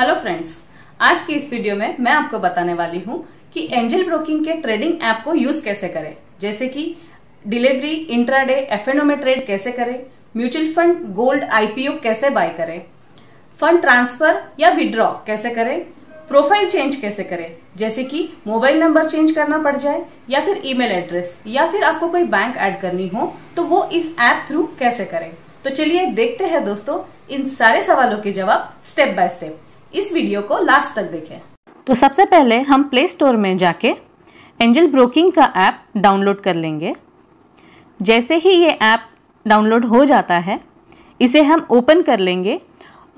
hello friends आज की इस वीडियो में मैं आपको बताने वाली हूँ कि एंजल ब्रोकिंग के ट्रेडिंग ऐप को यूज कैसे करें जैसे कि डिलीवरी इंट्राडे एफएनओ में ट्रेड कैसे करें म्यूचुअल फंड गोल्ड आईपीओ कैसे बाय करें फंड ट्रांसफर या विड्रॉ कैसे करें प्रोफाइल चेंज कैसे करें जैसे कि मोबाइल नंबर चेंज करना पड़ जाए या फिर ईमेल एड्रेस या फिर आपको कोई बैंक ऐड करनी हो तो वो इस ऐप थ्रू कैसे करें तो चलिए देखते हैं दोस्तों इन सारे सवालों के जवाब स्टेप बाय स्टेप इस वीडियो को लास्ट तक देखें तो सबसे पहले हम प्ले स्टोर में जाके एंजल ब्रोकिंग का ऐप डाउनलोड कर लेंगे जैसे ही ये ऐप डाउनलोड हो जाता है इसे हम ओपन कर लेंगे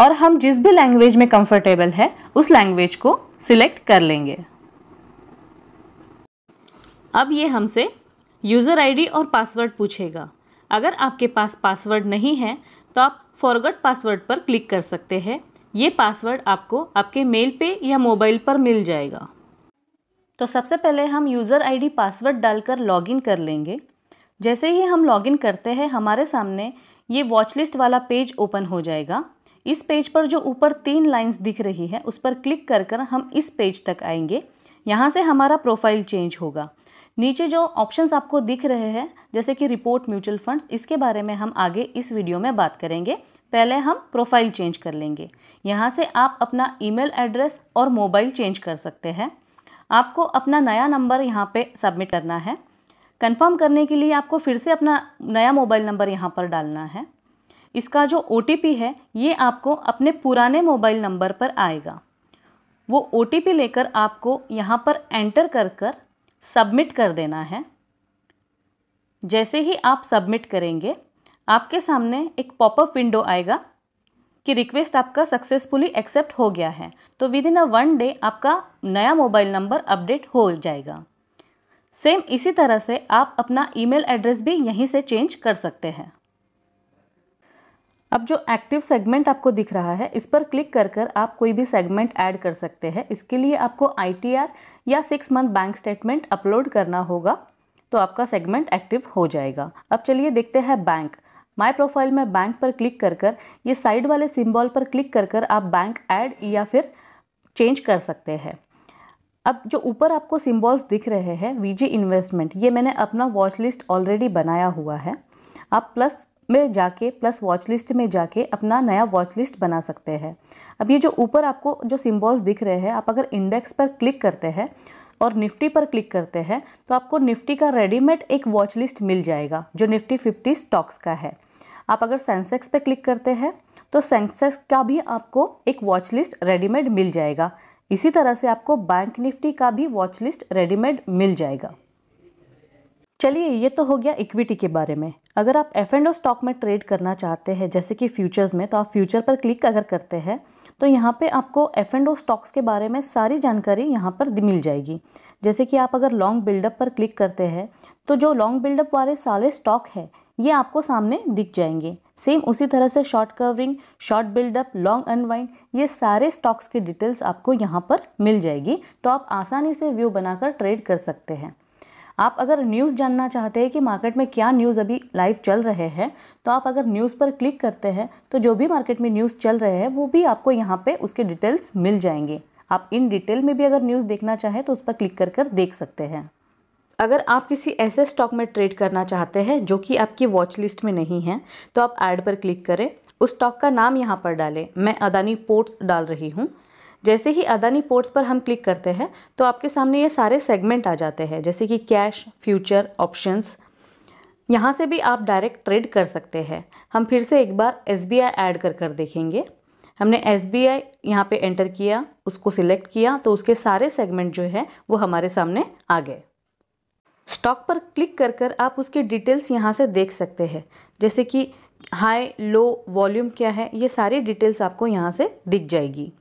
और हम जिस भी लैंग्वेज में कंफर्टेबल है उस लैंग्वेज को सिलेक्ट कर लेंगे अब ये हमसे यूज़र आईडी और पासवर्ड पूछेगा अगर आपके पास पासवर्ड नहीं है तो आप फॉरगट पासवर्ड पर क्लिक कर सकते हैं ये पासवर्ड आपको आपके मेल पे या मोबाइल पर मिल जाएगा तो सबसे पहले हम यूज़र आईडी पासवर्ड डालकर लॉगिन कर लेंगे जैसे ही हम लॉगिन करते हैं हमारे सामने ये वॉच लिस्ट वाला पेज ओपन हो जाएगा इस पेज पर जो ऊपर तीन लाइंस दिख रही है उस पर क्लिक कर कर हम इस पेज तक आएंगे यहाँ से हमारा प्रोफाइल चेंज होगा नीचे जो ऑप्शंस आपको दिख रहे हैं जैसे कि रिपोर्ट म्यूचुअल फंड्स इसके बारे में हम आगे इस वीडियो में बात करेंगे पहले हम प्रोफाइल चेंज कर लेंगे यहाँ से आप अपना ईमेल एड्रेस और मोबाइल चेंज कर सकते हैं आपको अपना नया नंबर यहाँ पे सबमिट करना है कंफर्म करने के लिए आपको फिर से अपना नया मोबाइल नंबर यहाँ पर डालना है इसका जो ओ है ये आपको अपने पुराने मोबाइल नंबर पर आएगा वो ओ लेकर आपको यहाँ पर एंटर कर कर सबमिट कर देना है जैसे ही आप सबमिट करेंगे आपके सामने एक पॉपअप विंडो आएगा कि रिक्वेस्ट आपका सक्सेसफुली एक्सेप्ट हो गया है तो within a one day आपका नया मोबाइल नंबर अपडेट हो जाएगा सेम इसी तरह से आप अपना ईमेल एड्रेस भी यहीं से चेंज कर सकते हैं अब जो एक्टिव सेगमेंट आपको दिख रहा है इस पर क्लिक कर कर आप कोई भी सेगमेंट ऐड कर सकते हैं इसके लिए आपको आई या six month bank statement upload करना होगा तो आपका सेगमेंट एक्टिव हो जाएगा अब चलिए देखते हैं बैंक माय प्रोफाइल में बैंक पर क्लिक कर कर ये साइड वाले सिम्बॉल पर क्लिक कर कर आप बैंक ऐड या फिर चेंज कर सकते हैं अब जो ऊपर आपको सिम्बॉल्स दिख रहे हैं वीजी इन्वेस्टमेंट ये मैंने अपना वॉच लिस्ट ऑलरेडी बनाया हुआ है आप प्लस में जाके प्लस वॉच लिस्ट में जाके अपना नया वॉच लिस्ट बना सकते हैं अब ये जो ऊपर आपको जो सिम्बॉल्स दिख रहे हैं आप अगर इंडेक्स पर क्लिक करते हैं और निफ्टी पर क्लिक करते हैं तो आपको निफ्टी का रेडीमेड एक वॉच लिस्ट मिल जाएगा जो निफ्टी फिफ्टी स्टॉक्स का है आप अगर सेंसेक्स पे क्लिक करते हैं तो सेंसेक्स का भी आपको एक वॉच लिस्ट रेडीमेड मिल जाएगा इसी तरह से आपको बैंक निफ्टी का भी वॉच लिस्ट रेडीमेड मिल जाएगा चलिए ये तो हो गया इक्विटी के बारे में अगर आप एफ एंड ओ स्टॉक में ट्रेड करना चाहते हैं जैसे कि फ्यूचर्स में तो आप फ्यूचर पर क्लिक अगर करते हैं तो यहाँ पे आपको एफ एंड ओ स्टॉक्स के बारे में सारी जानकारी यहाँ पर मिल जाएगी जैसे कि आप अगर लॉन्ग बिल्डअप पर क्लिक करते हैं तो जो लॉन्ग बिल्डअप वाले सारे स्टॉक है ये आपको सामने दिख जाएंगे सेम उसी तरह से short covering short buildup long unwind ये सारे स्टॉक्स की डिटेल्स आपको यहाँ पर मिल जाएगी तो आप आसानी से व्यू बनाकर ट्रेड कर सकते हैं आप अगर न्यूज़ जानना चाहते हैं कि मार्केट में क्या न्यूज़ अभी लाइव चल रहे हैं तो आप अगर न्यूज़ पर क्लिक करते हैं तो जो भी मार्केट में न्यूज़ चल रहे हैं वो भी आपको यहाँ पे उसके डिटेल्स मिल जाएंगे आप इन डिटेल में भी अगर न्यूज़ देखना चाहें तो उस पर क्लिक कर कर देख सकते हैं अगर आप किसी ऐसे स्टॉक में ट्रेड करना चाहते हैं जो कि आपकी वॉच लिस्ट में नहीं है तो आप ऐड पर क्लिक करें उस स्टॉक का नाम यहाँ पर डालें मैं अदानी पोर्ट्स डाल रही हूँ जैसे ही अदानी पोर्ट्स पर हम क्लिक करते हैं तो आपके सामने ये सारे सेगमेंट आ जाते हैं जैसे कि कैश फ्यूचर ऑप्शंस यहाँ से भी आप डायरेक्ट ट्रेड कर सकते हैं हम फिर से एक बार एस बी आई एड कर कर देखेंगे हमने एस बी आई यहाँ पर एंटर किया उसको सिलेक्ट किया तो उसके सारे सेगमेंट जो है वो हमारे सामने आ गए स्टॉक पर क्लिक कर कर आप उसके डिटेल्स यहाँ से देख सकते हैं जैसे कि हाई लो वॉल्यूम क्या है ये सारी डिटेल्स आपको यहाँ से दिख जाएगी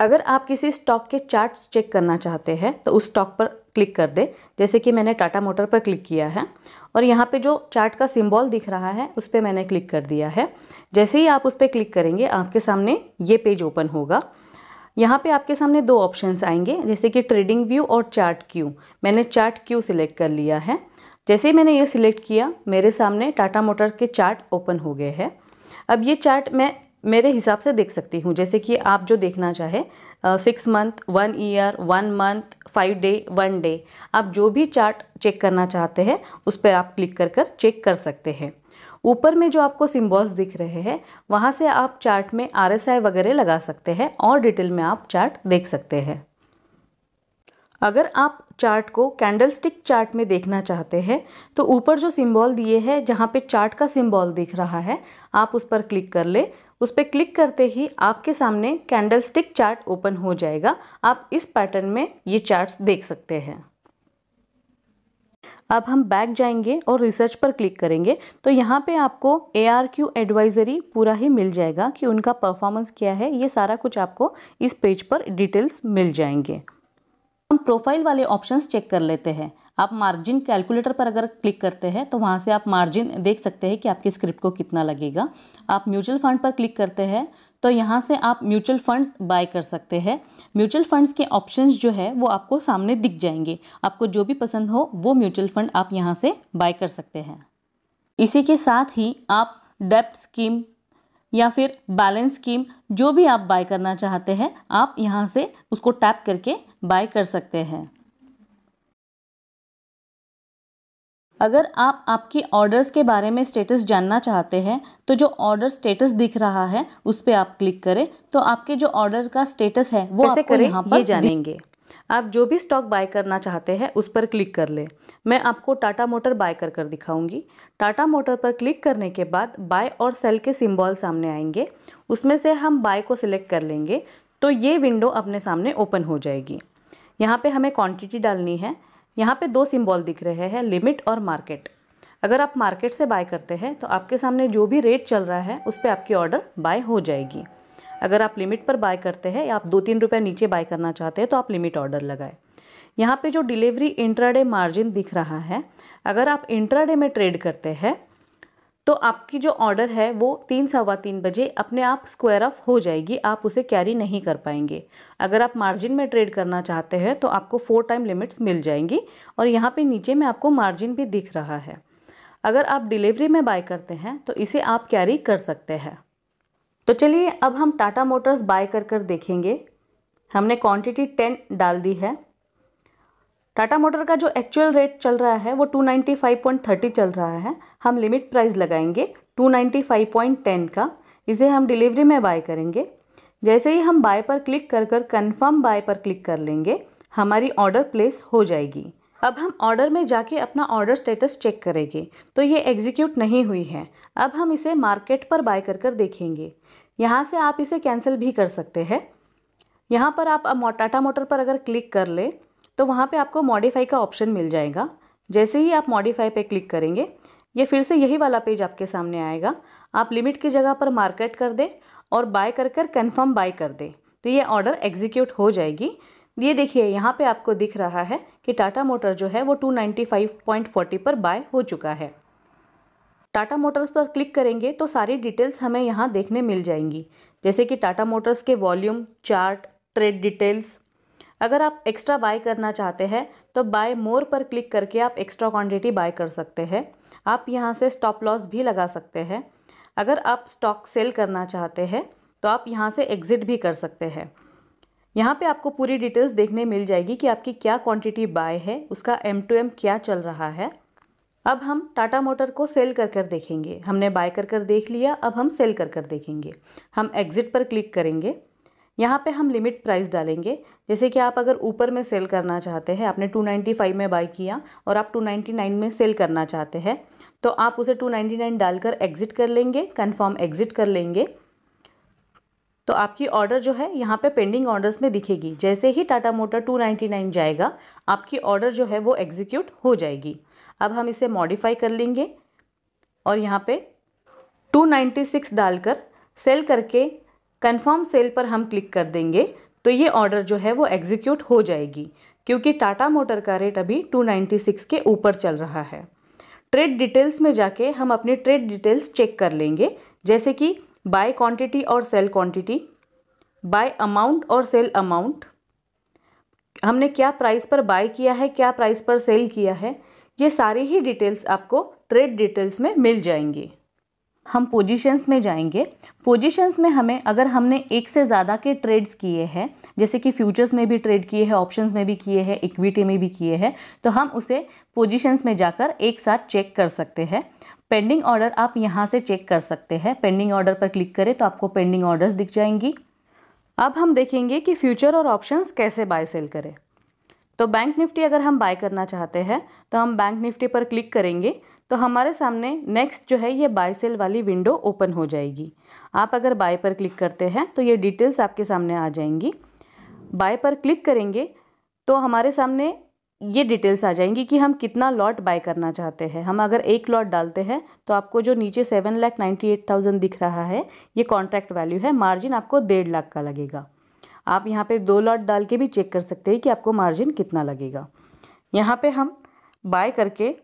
अगर आप किसी स्टॉक के चार्ट्स चेक करना चाहते हैं तो उस स्टॉक पर क्लिक कर दे जैसे कि मैंने टाटा मोटर पर क्लिक किया है और यहाँ पे जो चार्ट का सिंबल दिख रहा है उस पर मैंने क्लिक कर दिया है जैसे ही आप उस पर क्लिक करेंगे आपके सामने ये पेज ओपन होगा यहाँ पे आपके सामने दो ऑप्शंस आएंगे जैसे कि ट्रेडिंग व्यू और चार्ट क्यू मैंने चार्ट क्यू सिलेक्ट कर लिया है जैसे ही मैंने ये सिलेक्ट किया मेरे सामने टाटा मोटर के चार्ट ओपन हो गए हैं अब ये चार्ट मैं मेरे हिसाब से देख सकती हूँ जैसे कि आप जो देखना चाहे six month one year one month five day one day आप जो भी चार्ट चेक करना चाहते हैं उस पर आप क्लिक कर कर चेक कर सकते हैं ऊपर में जो आपको सिम्बॉल्स दिख रहे हैं वहाँ से आप चार्ट में आर वगैरह लगा सकते हैं और डिटेल में आप चार्ट देख सकते हैं अगर आप चार्ट को कैंडलस्टिक चार्ट में देखना चाहते हैं तो ऊपर जो सिंबल दिए हैं जहाँ पे चार्ट का सिंबल दिख रहा है आप उस पर क्लिक कर ले उस पर क्लिक करते ही आपके सामने कैंडल स्टिक चार्ट ओपन हो जाएगा आप इस पैटर्न में ये चार्ट्स देख सकते हैं अब हम बैक जाएंगे और रिसर्च पर क्लिक करेंगे तो यहाँ पे आपको ए आर क्यू एडवाइज़री पूरा ही मिल जाएगा कि उनका परफॉर्मेंस क्या है ये सारा कुछ आपको इस पेज पर डिटेल्स मिल जाएंगे हम प्रोफाइल वाले ऑप्शंस चेक कर लेते हैं आप मार्जिन कैलकुलेटर पर अगर क्लिक करते हैं तो वहाँ से आप मार्जिन देख सकते हैं कि आपकी स्क्रिप्ट को कितना लगेगा आप म्यूचुअल फंड पर क्लिक करते हैं तो यहाँ से आप म्यूचुअल फंड्स बाय कर सकते हैं म्यूचुअल फंड्स के ऑप्शंस जो है वो आपको सामने दिख जाएंगे आपको जो भी पसंद हो वो म्यूचुअल फंड आप यहाँ से बाय कर सकते हैं इसी के साथ ही आप डेप्ट स्कीम या फिर बैलेंस स्कीम जो भी आप बाय करना चाहते हैं आप यहाँ से उसको टैप करके बाय कर सकते हैं अगर आप आपकी ऑर्डर्स के बारे में स्टेटस जानना चाहते हैं तो जो ऑर्डर स्टेटस दिख रहा है उस पर आप क्लिक करें तो आपके जो ऑर्डर का स्टेटस है वो आपको करें यहाँ पर जानेंगे आप जो भी स्टॉक बाय करना चाहते हैं उस पर क्लिक कर लें मैं आपको टाटा मोटर बाय कर कर दिखाऊंगी टाटा मोटर पर क्लिक करने के बाद बाय और सेल के सिम्बॉल सामने आएंगे उसमें से हम बाय को सिलेक्ट कर लेंगे तो ये विंडो अपने सामने ओपन हो जाएगी यहाँ पर हमें क्वान्टिटी डालनी है यहाँ पे दो सिंबल दिख रहे हैं लिमिट और मार्केट अगर आप मार्केट से बाय करते हैं तो आपके सामने जो भी रेट चल रहा है उस पर आपकी ऑर्डर बाय हो जाएगी अगर आप लिमिट पर बाय करते हैं या आप दो तीन रुपये नीचे बाय करना चाहते हैं तो आप लिमिट ऑर्डर लगाएं यहाँ पे जो डिलीवरी इंट्राडे मार्जिन दिख रहा है अगर आप इंट्राडे में ट्रेड करते हैं तो आपकी जो ऑर्डर है वो तीन सवा तीन बजे अपने आप स्क्वायर ऑफ हो जाएगी आप उसे कैरी नहीं कर पाएंगे अगर आप मार्जिन में ट्रेड करना चाहते हैं तो आपको फोर टाइम लिमिट्स मिल जाएंगी और यहाँ पे नीचे में आपको मार्जिन भी दिख रहा है अगर आप डिलीवरी में बाय करते हैं तो इसे आप कैरी कर सकते हैं तो चलिए अब हम टाटा मोटर्स बाय कर कर देखेंगे हमने क्वान्टिटी टेन डाल दी है टाटा मोटर का जो एक्चुअल रेट चल रहा है वो 295.30 चल रहा है हम लिमिट प्राइस लगाएंगे 295.10 का इसे हम डिलीवरी में बाय करेंगे जैसे ही हम बाय पर क्लिक कर कर कन्फर्म बाय पर क्लिक कर लेंगे हमारी ऑर्डर प्लेस हो जाएगी अब हम ऑर्डर में जाके अपना ऑर्डर स्टेटस चेक करेंगे तो ये एग्जीक्यूट नहीं हुई है अब हम इसे मार्केट पर बाय कर कर देखेंगे यहाँ से आप इसे कैंसिल भी कर सकते हैं यहाँ पर आप अब टाटा मोटर पर अगर क्लिक कर ले तो वहाँ पे आपको मॉडिफाई का ऑप्शन मिल जाएगा जैसे ही आप मॉडिफाई पे क्लिक करेंगे ये फिर से यही वाला पेज आपके सामने आएगा आप लिमिट की जगह पर मार्केट कर दें और बाय कर कर कन्फर्म बाय कर दें तो ये ऑर्डर एग्जीक्यूट हो जाएगी ये देखिए यहाँ पे आपको दिख रहा है कि टाटा मोटर जो है वो 295.40 पर बाय हो चुका है टाटा मोटर्स पर क्लिक करेंगे तो सारी डिटेल्स हमें यहाँ देखने मिल जाएंगी जैसे कि टाटा मोटर्स के वॉल्यूम चार्ट ट्रेड डिटेल्स अगर आप एक्स्ट्रा बाय करना चाहते हैं तो बाय मोर पर क्लिक करके आप एक्स्ट्रा क्वांटिटी बाय कर सकते हैं आप यहाँ से स्टॉप लॉस भी लगा सकते हैं अगर आप स्टॉक सेल करना चाहते हैं तो आप यहाँ से एग्ज़िट भी कर सकते हैं यहाँ पे आपको पूरी डिटेल्स देखने मिल जाएगी कि आपकी क्या क्वांटिटी बाय है उसका एम टू एम क्या चल रहा है अब हम टाटा मोटर को सेल कर कर देखेंगे हमने बाय कर कर देख लिया अब हम सेल कर कर देखेंगे हम एग्ज़िट पर क्लिक करेंगे यहाँ पे हम लिमिट प्राइस डालेंगे जैसे कि आप अगर ऊपर में सेल करना चाहते हैं आपने 295 में बाई किया और आप 299 में सेल करना चाहते हैं तो आप उसे 299 डालकर एग्ज़िट कर लेंगे कंफर्म एग्ज़िट कर लेंगे तो आपकी ऑर्डर जो है यहाँ पे पेंडिंग ऑर्डर्स में दिखेगी जैसे ही टाटा मोटर 299 जाएगा आपकी ऑर्डर जो है वो एग्जीक्यूट हो जाएगी अब हम इसे मॉडिफाई कर लेंगे और यहाँ पे 296 डालकर सेल करके कन्फर्म सेल पर हम क्लिक कर देंगे तो ये ऑर्डर जो है वो एग्जीक्यूट हो जाएगी क्योंकि टाटा मोटर का रेट अभी 296 के ऊपर चल रहा है ट्रेड डिटेल्स में जाके हम अपने ट्रेड डिटेल्स चेक कर लेंगे जैसे कि बाय क्वांटिटी और सेल क्वांटिटी बाय अमाउंट और सेल अमाउंट हमने क्या प्राइस पर बाय किया है क्या प्राइस पर सेल किया है ये सारी ही डिटेल्स आपको ट्रेड डिटेल्स में मिल जाएंगी हम पोजीशंस में जाएंगे पोजीशंस में हमें अगर हमने एक से ज़्यादा के ट्रेड्स किए हैं जैसे कि फ्यूचर्स में भी ट्रेड किए हैं ऑप्शंस में भी किए हैं इक्विटी में भी किए हैं तो हम उसे पोजीशंस में जाकर एक साथ चेक कर सकते हैं पेंडिंग ऑर्डर आप यहाँ से चेक कर सकते हैं पेंडिंग ऑर्डर पर क्लिक करें तो आपको पेंडिंग ऑर्डर्स दिख जाएंगी अब हम देखेंगे कि फ्यूचर और ऑप्शन कैसे बाय सेल करें तो बैंक निफ्टी अगर हम बाय करना चाहते हैं तो हम बैंक निफ्टी पर क्लिक करेंगे तो हमारे सामने नेक्स्ट जो है ये बाय सेल वाली विंडो ओपन हो जाएगी आप अगर बाय पर क्लिक करते हैं तो ये डिटेल्स आपके सामने आ जाएंगी बाय पर क्लिक करेंगे तो हमारे सामने ये डिटेल्स आ जाएंगी कि हम कितना लॉट बाय करना चाहते हैं हम अगर एक लॉट डालते हैं तो आपको जो नीचे seven lakh ninety eight thousand दिख रहा है ये कॉन्ट्रैक्ट वैल्यू है मार्जिन आपको डेढ़ लाख का लगेगा आप यहाँ पे दो लॉट डाल के भी चेक कर सकते हैं कि आपको मार्जिन कितना लगेगा यहाँ पे हम बाय करके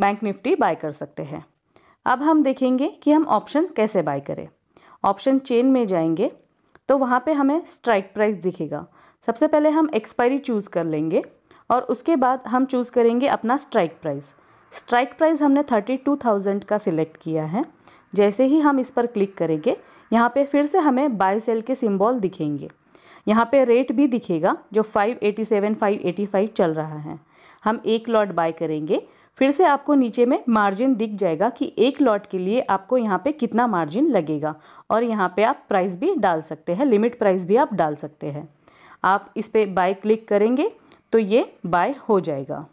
बैंक निफ्टी बाय कर सकते हैं अब हम देखेंगे कि हम ऑप्शन कैसे बाय करें ऑप्शन चेन में जाएंगे तो वहाँ पे हमें स्ट्राइक प्राइस दिखेगा सबसे पहले हम एक्सपायरी चूज़ कर लेंगे और उसके बाद हम चूज़ करेंगे अपना स्ट्राइक प्राइस स्ट्राइक प्राइस हमने थर्टी टू थाउजेंड का सिलेक्ट किया है जैसे ही हम इस पर क्लिक करेंगे यहाँ पे फिर से हमें बाय सेल के सिंबल दिखेंगे यहाँ पे रेट भी दिखेगा जो 587, 585 चल रहा है हम एक लॉट बाय करेंगे फिर से आपको नीचे में मार्जिन दिख जाएगा कि एक लॉट के लिए आपको यहाँ पे कितना मार्जिन लगेगा और यहाँ पे आप प्राइस भी डाल सकते हैं लिमिट प्राइस भी आप डाल सकते हैं आप इस पर बाय क्लिक करेंगे तो ये बाय हो जाएगा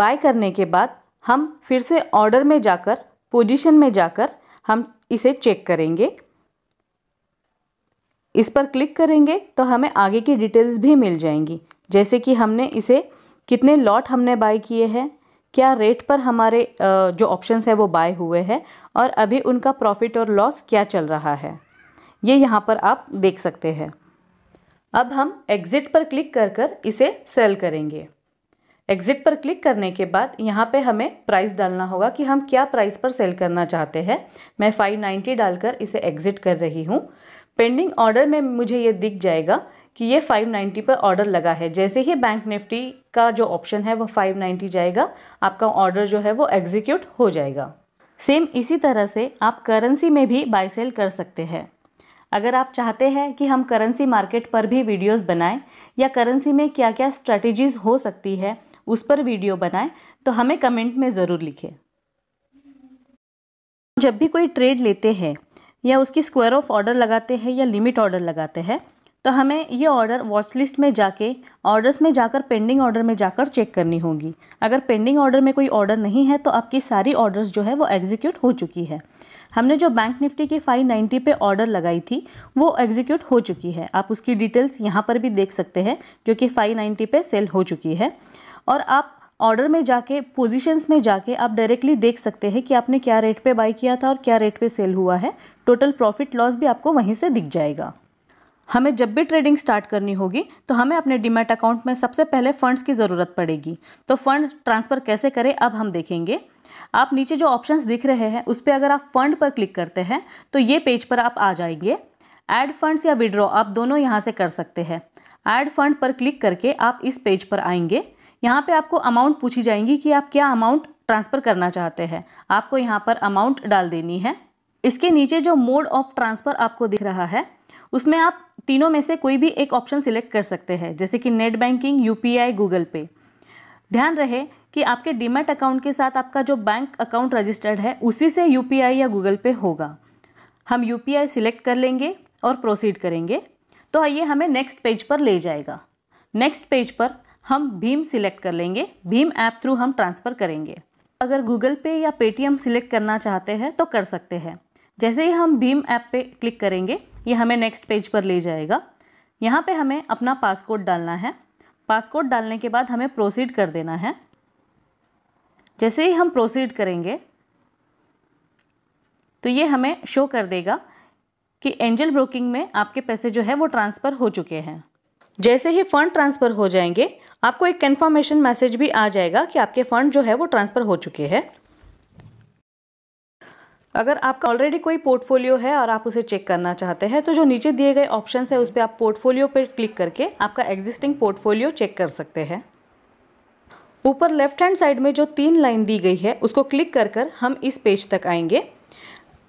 बाय करने के बाद हम फिर से ऑर्डर में जाकर पोजीशन में जाकर हम इसे चेक करेंगे इस पर क्लिक करेंगे तो हमें आगे की डिटेल्स भी मिल जाएंगी जैसे कि हमने इसे कितने लॉट हमने बाय किए हैं क्या रेट पर हमारे जो ऑप्शंस है वो बाय हुए हैं और अभी उनका प्रॉफिट और लॉस क्या चल रहा है ये यहाँ पर आप देख सकते हैं अब हम एग्ज़िट पर क्लिक कर कर इसे सेल करेंगे एग्ज़िट पर क्लिक करने के बाद यहाँ पे हमें प्राइस डालना होगा कि हम क्या प्राइस पर सेल करना चाहते हैं मैं 590 डालकर इसे एग्ज़िट कर रही हूँ पेंडिंग ऑर्डर में मुझे ये दिख जाएगा कि ये 590 पर ऑर्डर लगा है जैसे ही बैंक निफ्टी का जो ऑप्शन है वो 590 जाएगा आपका ऑर्डर जो है वो एग्जीक्यूट हो जाएगा सेम इसी तरह से आप करेंसी में भी बाय सेल कर सकते हैं अगर आप चाहते हैं कि हम करेंसी मार्केट पर भी वीडियोस बनाएं या करेंसी में क्या क्या स्ट्रैटेजीज़ हो सकती है उस पर वीडियो बनाएं तो हमें कमेंट में ज़रूर लिखें जब भी कोई ट्रेड लेते हैं या उसकी स्क्वायर ऑफ ऑर्डर लगाते हैं या लिमिट ऑर्डर लगाते हैं तो हमें ये ऑर्डर वॉच लिस्ट में जाके ऑर्डर्स में जाकर पेंडिंग ऑर्डर में जाकर चेक करनी होगी अगर पेंडिंग ऑर्डर में कोई ऑर्डर नहीं है तो आपकी सारी ऑर्डर्स जो है वो एग्जीक्यूट हो चुकी है हमने जो बैंक निफ्टी की 590 पे ऑर्डर लगाई थी वो एग्जीक्यूट हो चुकी है आप उसकी डिटेल्स यहाँ पर भी देख सकते हैं जो कि 590 पे सेल हो चुकी है और आप ऑर्डर में जाके पोजीशंस में जाके आप डायरेक्टली देख सकते हैं कि आपने क्या रेट पे बाई किया था और क्या रेट पे सेल हुआ है टोटल प्रॉफिट लॉस भी आपको वहीं से दिख जाएगा हमें जब भी ट्रेडिंग स्टार्ट करनी होगी तो हमें अपने डिमेट अकाउंट में सबसे पहले फंड्स की ज़रूरत पड़ेगी तो फंड ट्रांसफ़र कैसे करें अब हम देखेंगे आप नीचे जो ऑप्शंस दिख रहे हैं उस पर अगर आप फंड पर क्लिक करते हैं तो ये पेज पर आप आ जाएंगे ऐड फंड्स या विड्रॉ आप दोनों यहाँ से कर सकते हैं ऐड फंड पर क्लिक करके आप इस पेज पर आएंगे यहाँ पर आपको अमाउंट पूछी जाएंगी कि आप क्या अमाउंट ट्रांसफ़र करना चाहते हैं आपको यहाँ पर अमाउंट डाल देनी है इसके नीचे जो मोड ऑफ ट्रांसफ़र आपको दिख रहा है उसमें आप तीनों में से कोई भी एक ऑप्शन सिलेक्ट कर सकते हैं जैसे कि नेट बैंकिंग आई गूगल पे ध्यान रहे कि आपके डीमेट अकाउंट के साथ आपका जो बैंक अकाउंट रजिस्टर्ड है उसी से आई या गूगल पे होगा हम आई सिलेक्ट कर लेंगे और प्रोसीड करेंगे तो ये हमें नेक्स्ट पेज पर ले जाएगा नेक्स्ट पेज पर हम भीम सिलेक्ट कर लेंगे भीम ऐप थ्रू हम ट्रांसफ़र करेंगे अगर गूगल पे या पेटीएम सिलेक्ट करना चाहते हैं तो कर सकते हैं जैसे ही हम भीम ऐप पे क्लिक करेंगे ये हमें नेक्स्ट पेज पर ले जाएगा यहाँ पे हमें अपना पासकोड डालना है पासकोड डालने के बाद हमें प्रोसीड कर देना है जैसे ही हम प्रोसीड करेंगे तो ये हमें शो कर देगा कि एंजल ब्रोकिंग में आपके पैसे जो है वो ट्रांसफ़र हो चुके हैं जैसे ही फ़ंड ट्रांसफ़र हो जाएंगे आपको एक कन्फर्मेशन मैसेज भी आ जाएगा कि आपके फ़ंड जो है वो ट्रांसफ़र हो चुके हैं अगर आपका ऑलरेडी कोई पोर्टफोलियो है और आप उसे चेक करना चाहते हैं तो जो नीचे दिए गए ऑप्शन है उस पर आप पोर्टफोलियो पर क्लिक करके आपका एग्जिस्टिंग पोर्टफोलियो चेक कर सकते हैं ऊपर लेफ्ट हैंड साइड में जो तीन लाइन दी गई है उसको क्लिक कर कर हम इस पेज तक आएंगे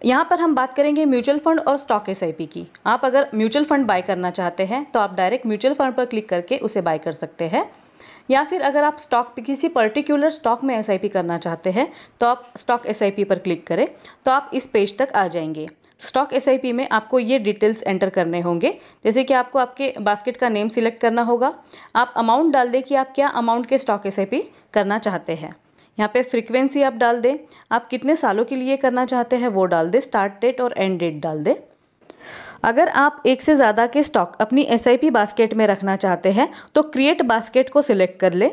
यहाँ पर हम बात करेंगे म्यूचुअल फंड और स्टॉक एस की आप अगर म्यूचुअल फंड बाय करना चाहते हैं तो आप डायरेक्ट म्यूचुअल फंड पर क्लिक करके उसे बाय कर सकते हैं या फिर अगर आप स्टॉक किसी पर्टिकुलर स्टॉक में एस करना चाहते हैं तो आप स्टॉक एस पर क्लिक करें तो आप इस पेज तक आ जाएंगे स्टॉक एस में आपको ये डिटेल्स एंटर करने होंगे जैसे कि आपको आपके बास्केट का नेम सिलेक्ट करना होगा आप अमाउंट डाल दें कि आप क्या अमाउंट के स्टॉक एस करना चाहते हैं यहाँ पे फ्रीक्वेंसी आप डाल दें आप कितने सालों के लिए करना चाहते हैं वो डाल दें स्टार्ट डेट और एंड डेट डाल दें अगर आप एक से ज़्यादा के स्टॉक अपनी एस बास्केट में रखना चाहते हैं तो क्रिएट बास्केट को सिलेक्ट कर ले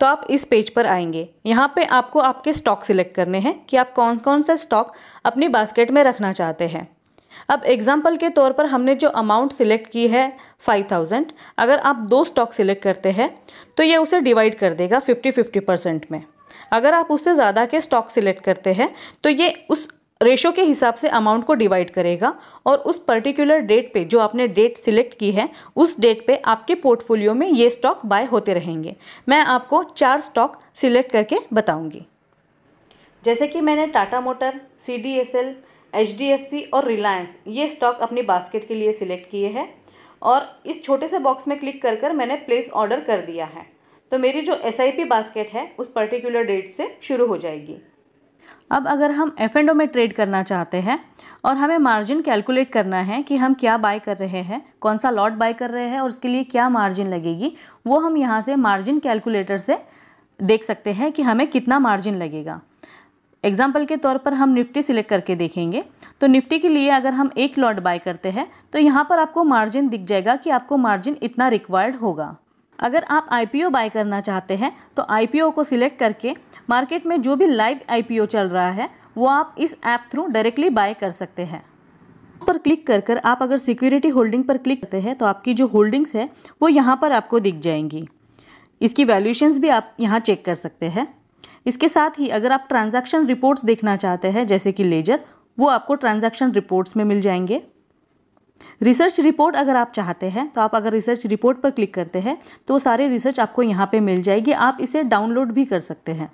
तो आप इस पेज पर आएंगे यहाँ पे आपको आपके स्टॉक सिलेक्ट करने हैं कि आप कौन कौन सा स्टॉक अपनी बास्केट में रखना चाहते हैं अब एग्जाम्पल के तौर पर हमने जो अमाउंट सिलेक्ट की है फाइव थाउजेंड अगर आप दो स्टॉक सिलेक्ट करते हैं तो ये उसे डिवाइड कर देगा फिफ्टी फिफ्टी परसेंट में अगर आप उससे ज़्यादा के स्टॉक सिलेक्ट करते हैं तो ये उस रेशो के हिसाब से अमाउंट को डिवाइड करेगा और उस पर्टिकुलर डेट पे जो आपने डेट सिलेक्ट की है उस डेट पे आपके पोर्टफोलियो में ये स्टॉक बाय होते रहेंगे मैं आपको चार स्टॉक सिलेक्ट करके बताऊंगी जैसे कि मैंने Tata motor C D S L H D F C और रिलायंस ये स्टॉक अपनी बास्केट के लिए सिलेक्ट किए हैं और इस छोटे से बॉक्स में क्लिक कर कर मैंने प्लेस ऑर्डर कर दिया है तो मेरी जो एस आई पी बास्केट है उस पर्टिकुलर डेट से शुरू हो जाएगी अब अगर हम एफ एंड ओ में ट्रेड करना चाहते हैं और हमें मार्जिन कैलकुलेट करना है कि हम क्या बाय कर रहे हैं कौन सा लॉट बाय कर रहे हैं और उसके लिए क्या मार्जिन लगेगी वो हम यहाँ से मार्जिन कैलकुलेटर से देख सकते हैं कि हमें कितना मार्जिन लगेगा एग्जाम्पल के तौर पर हम निफ्टी सिलेक्ट करके देखेंगे तो निफ्टी के लिए अगर हम एक लॉट बाय करते हैं तो यहाँ पर आपको मार्जिन दिख जाएगा कि आपको मार्जिन इतना रिक्वायर्ड होगा अगर आप आईपीओ बाय करना चाहते हैं तो आईपीओ को सिलेक्ट करके मार्केट में जो भी लाइव आईपीओ चल रहा है वो आप इस ऐप थ्रू डायरेक्टली बाय कर सकते हैं पर क्लिक कर कर आप अगर सिक्योरिटी होल्डिंग पर क्लिक करते हैं तो आपकी जो होल्डिंग्स है वो यहाँ पर आपको दिख जाएंगी इसकी वैल्यूशंस भी आप यहाँ चेक कर सकते हैं इसके साथ ही अगर आप ट्रांजैक्शन रिपोर्ट्स देखना चाहते हैं जैसे कि लेजर वो आपको ट्रांजैक्शन रिपोर्ट्स में मिल जाएंगे रिसर्च रिपोर्ट अगर आप चाहते हैं तो आप अगर रिसर्च रिपोर्ट पर क्लिक करते हैं तो सारे रिसर्च आपको यहाँ पे मिल जाएगी आप इसे डाउनलोड भी कर सकते हैं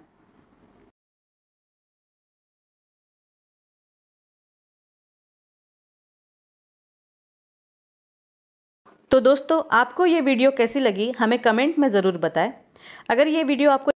तो दोस्तों आपको ये वीडियो कैसी लगी हमें कमेंट में ज़रूर बताएं अगर ये वीडियो आपको